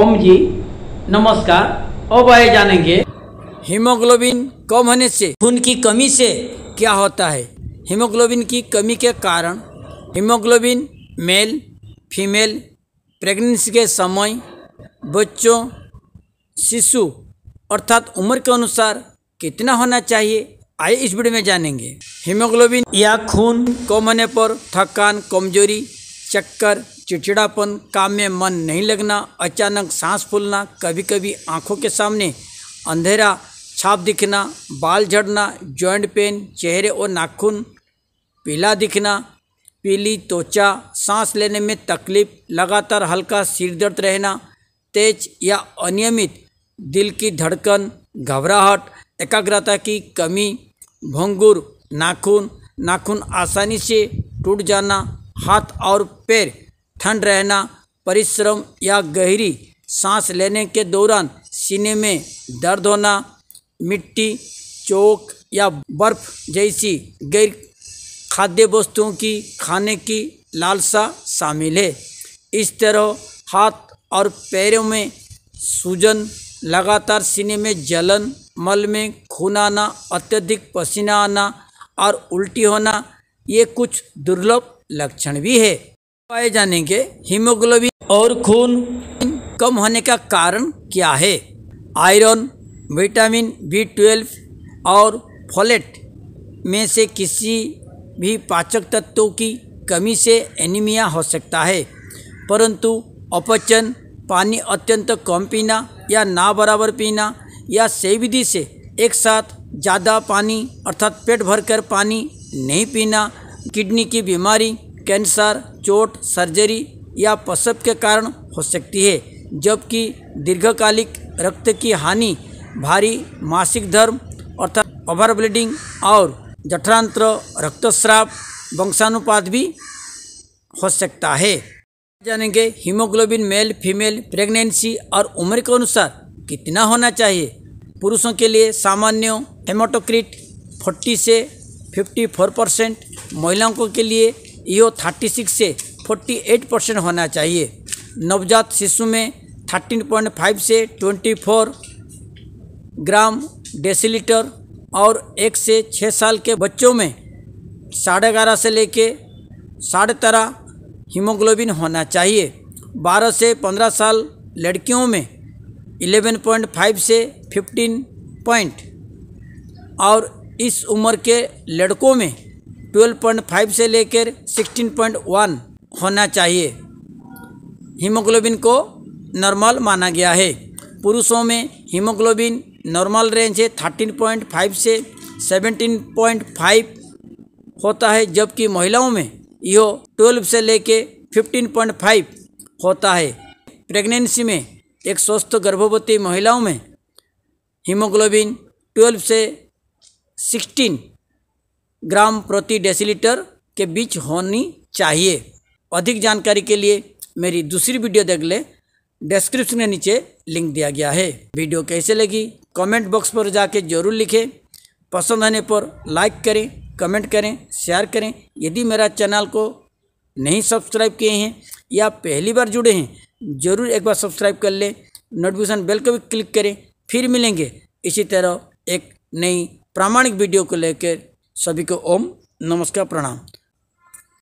ओम जी नमस्कार अब आए जानेंगे हीमोग्लोबिन कम होने से खून की कमी से क्या होता है हीमोग्लोबिन की कमी के कारण हीमोग्लोबिन मेल फीमेल प्रेगनेंसी के समय बच्चों शिशु अर्थात उम्र के अनुसार कितना होना चाहिए आइए इस वीडियो में जानेंगे हीमोग्लोबिन या खून कम होने पर थकान कमजोरी चक्कर चिड़चिड़ापन काम में मन नहीं लगना अचानक सांस फूलना कभी कभी आंखों के सामने अंधेरा छाप दिखना बाल झड़ना जॉइंट पेन चेहरे और नाखून पीला दिखना पीली त्वचा सांस लेने में तकलीफ लगातार हल्का सिर दर्द रहना तेज या अनियमित दिल की धड़कन घबराहट एकाग्रता की कमी भंगुर नाखून नाखून आसानी से टूट जाना हाथ और पैर ठंड रहना परिश्रम या गहरी सांस लेने के दौरान सीने में दर्द होना मिट्टी चौक या बर्फ जैसी गैर खाद्य वस्तुओं की खाने की लालसा शामिल है इस तरह हाथ और पैरों में सूजन लगातार सीने में जलन मल में खून आना अत्यधिक पसीना आना और उल्टी होना ये कुछ दुर्लभ लक्षण भी है पाए जाने के हीमोग्लोबिन और खून कम होने का कारण क्या है आयरन विटामिन बी ट्वेल्व और फोलेट में से किसी भी पाचक तत्वों की कमी से एनीमिया हो सकता है परंतु अपचन पानी अत्यंत कम पीना या ना बराबर पीना या सेविधि से एक साथ ज़्यादा पानी अर्थात पेट भरकर पानी नहीं पीना किडनी की बीमारी कैंसर चोट सर्जरी या पसप के कारण हो सकती है जबकि दीर्घकालिक रक्त की हानि भारी मासिक धर्म अर्थात ओवर ब्लीडिंग और जठरांत्र रक्तस्राव वंशानुपात भी हो सकता है जानेंगे हीमोग्लोबिन मेल फीमेल प्रेगनेंसी और उम्र के अनुसार कितना होना चाहिए पुरुषों के लिए सामान्य हेमोटोक्रिट 40 से 54 परसेंट महिलाओं के लिए यो 36 से 48 परसेंट होना चाहिए नवजात शिशु में 13.5 से 24 ग्राम डेसीलीटर और एक से छः साल के बच्चों में साढ़े ग्यारह से लेके साढ़े तेरह हीमोग्लोबिन होना चाहिए 12 से 15 साल लड़कियों में 11.5 से 15 पॉइंट और इस उम्र के लड़कों में 12.5 से लेकर 16.1 होना चाहिए हीमोग्लोबिन को नॉर्मल माना गया है पुरुषों में हीमोग्लोबिन नॉर्मल रेंज है 13.5 से 17.5 होता है जबकि महिलाओं में यह 12 से लेकर 15.5 होता है प्रेगनेंसी में एक स्वस्थ गर्भवती महिलाओं में हीमोग्लोबिन 12 से ग्राम प्रति डेसीलीटर के बीच होनी चाहिए अधिक जानकारी के लिए मेरी दूसरी वीडियो देख ले डिस्क्रिप्शन के नीचे लिंक दिया गया है वीडियो कैसे लगी कमेंट बॉक्स पर जाके जरूर लिखें पसंद आने पर लाइक करें कमेंट करें शेयर करें यदि मेरा चैनल को नहीं सब्सक्राइब किए हैं या पहली बार जुड़े हैं ज़रूर एक बार सब्सक्राइब कर लें नोटिफिकेशन बेल को भी क्लिक करें फिर मिलेंगे इसी तरह एक नई प्रामाणिक वीडियो को लेकर सभी को ओम नमस्कार प्रणाम